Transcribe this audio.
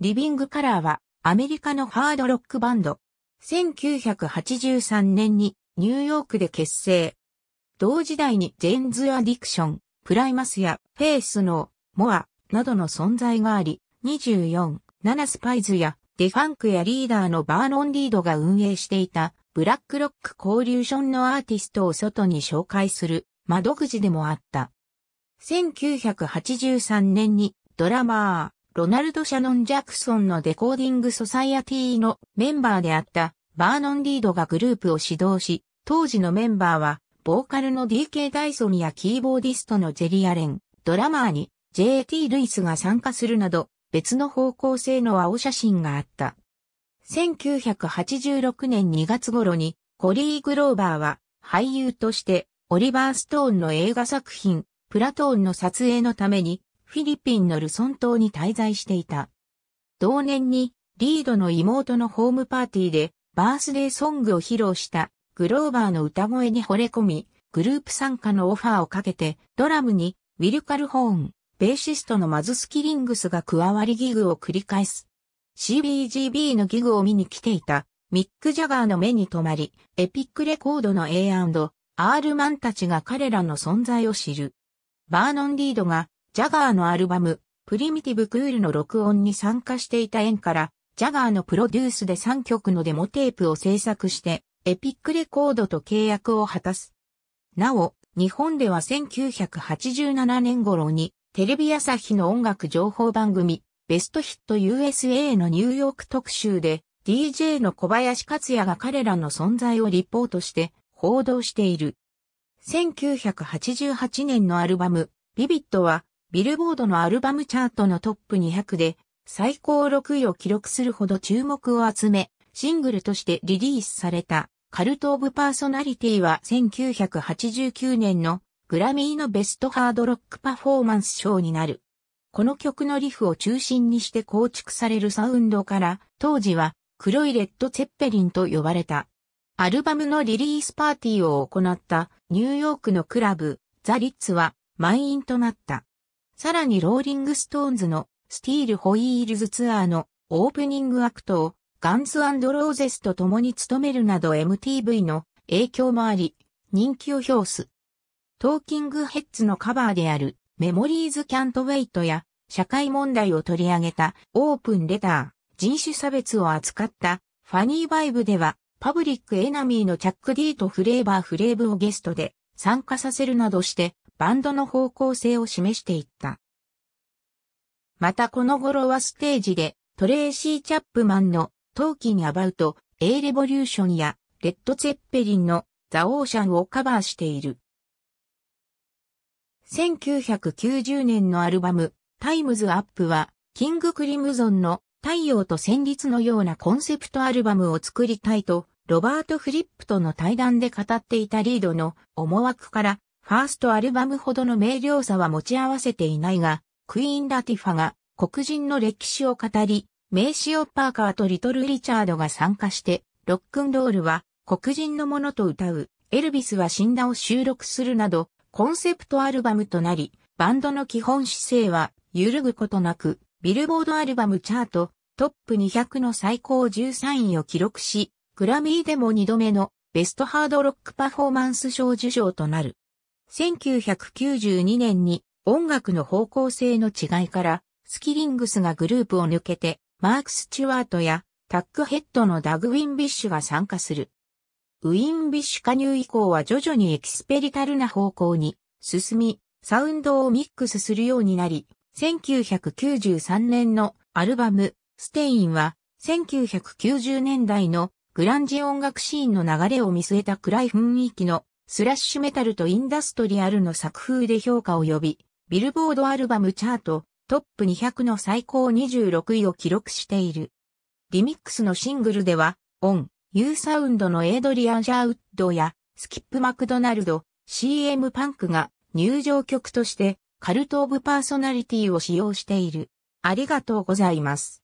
リビングカラーはアメリカのハードロックバンド。1983年にニューヨークで結成。同時代にジェンズ・アディクション、プライマスやフェイスのモアなどの存在があり、24、7スパイズやデファンクやリーダーのバーノン・リードが運営していたブラックロックコリューションのアーティストを外に紹介する窓口でもあった。1983年にドラマロナルド・シャノン・ジャクソンのデコーディング・ソサイアティのメンバーであったバーノン・リードがグループを指導し、当時のメンバーは、ボーカルの DK ダイソンやキーボーディストのジェリアレン、ドラマーに JT ルイスが参加するなど、別の方向性の青写真があった。1986年2月頃に、コリー・グローバーは、俳優として、オリバー・ストーンの映画作品、プラトーンの撮影のために、フィリピンのルソン島に滞在していた。同年にリードの妹のホームパーティーでバースデーソングを披露したグローバーの歌声に惚れ込み、グループ参加のオファーをかけてドラムにウィル・カルホーン、ベーシストのマズスキリングスが加わりギグを繰り返す。CBGB のギグを見に来ていたミック・ジャガーの目に留まり、エピックレコードの A&R マンたちが彼らの存在を知る。バーノン・リードがジャガーのアルバム、プリミティブクールの録音に参加していた縁から、ジャガーのプロデュースで3曲のデモテープを制作して、エピックレコードと契約を果たす。なお、日本では1987年頃に、テレビ朝日の音楽情報番組、ベストヒット USA のニューヨーク特集で、DJ の小林克也が彼らの存在をリポートして報道している。1988年のアルバム、ビビットはビルボードのアルバムチャートのトップ200で最高6位を記録するほど注目を集め、シングルとしてリリースされたカルト・オブ・パーソナリティは1989年のグラミーのベストハードロックパフォーマンス賞になる。この曲のリフを中心にして構築されるサウンドから当時は黒いレッド・ツェッペリンと呼ばれた。アルバムのリリースパーティーを行ったニューヨークのクラブザ・リッツは満員となった。さらにローリングストーンズのスティールホイールズツアーのオープニングアクトをガンズローゼスと共に務めるなど MTV の影響もあり、人気を表す。トーキングヘッズのカバーであるメモリーズ・キャント・ウェイトや社会問題を取り上げたオープン・レター、人種差別を扱ったファニー・バイブではパブリック・エナミーのチャック・ディーとフレーバー・フレーブをゲストで参加させるなどしてバンドの方向性を示していった。またこの頃はステージでトレーシー・チャップマンのトーキン・アバウト、A レボリューションやレッド・ツェッペリンのザ・オーシャンをカバーしている。1990年のアルバムタイムズ・アップはキング・クリムゾンの太陽と旋律のようなコンセプトアルバムを作りたいとロバート・フリップとの対談で語っていたリードの思惑からファーストアルバムほどの明瞭さは持ち合わせていないが、クイーン・ラティファが黒人の歴史を語り、名詞をパーカーとリトル・リチャードが参加して、ロックンロールは黒人のものと歌う、エルビスは死んだを収録するなど、コンセプトアルバムとなり、バンドの基本姿勢は揺るぐことなく、ビルボードアルバムチャート、トップ200の最高13位を記録し、グラミーでも2度目のベストハードロックパフォーマンス賞受賞となる。1992年に音楽の方向性の違いから、スキリングスがグループを抜けて、マーク・スチュワートやタックヘッドのダグ・ウィンビッシュが参加する。ウィンビッシュ加入以降は徐々にエキスペリタルな方向に進み、サウンドをミックスするようになり、1993年のアルバム、ステインは、1990年代のグランジ音楽シーンの流れを見据えた暗い雰囲気のスラッシュメタルとインダストリアルの作風で評価を呼び、ビルボードアルバムチャートトップ200の最高26位を記録している。リミックスのシングルでは、オン、ユーサウンドのエイドリアン・ジャーウッドや、スキップ・マクドナルド、CM パンクが入場曲として、カルト・オブ・パーソナリティを使用している。ありがとうございます。